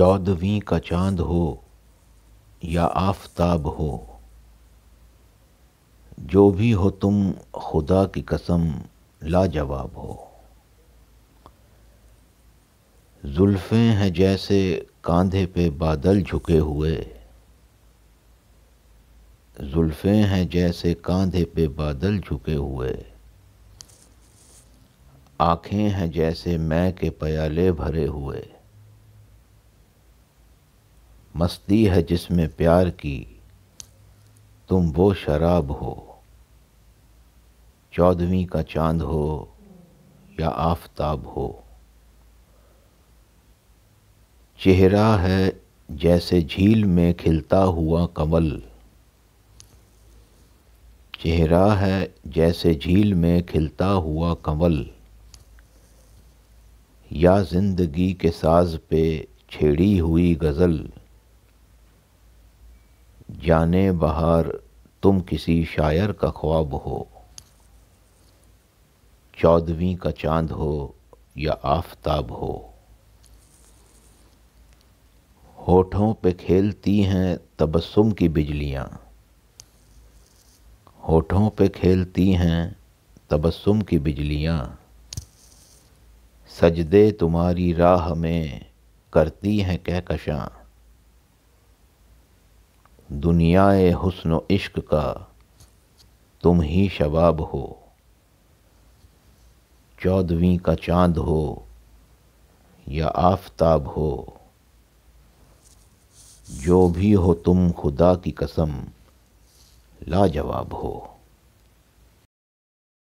चौदहवीं का चांद हो या आफताब हो जो भी हो तुम खुदा की कसम लाजवाब हो जुल्फ़ें हैं जैसे कांधे पे बादल झुके हुए जुल्फ़ें हैं जैसे कांधे पे बादल झुके हुए आँखें हैं जैसे मैं के प्याले भरे हुए मस्ती है जिसमें प्यार की तुम वो शराब हो चौदहवीं का चांद हो या आफताब हो चेहरा है जैसे झील में खिलता हुआ कमल चेहरा है जैसे झील में खिलता हुआ कमल या जिंदगी के साज पे छेड़ी हुई गज़ल जाने बहार तुम किसी शायर का ख्वाब हो चौदहवीं का चांद हो या आफताब हो होठों पे खेलती हैं तबस्सुम की बिजलियाँ होठों पे खेलती हैं तबस्सुम की बिजलियाँ सजदे तुम्हारी राह में करती हैं कहकशां दुनियाए हुस्न इश्क का तुम ही शबाब हो चौदवी का चांद हो या आफताब हो जो भी हो तुम खुदा की कसम लाजवाब हो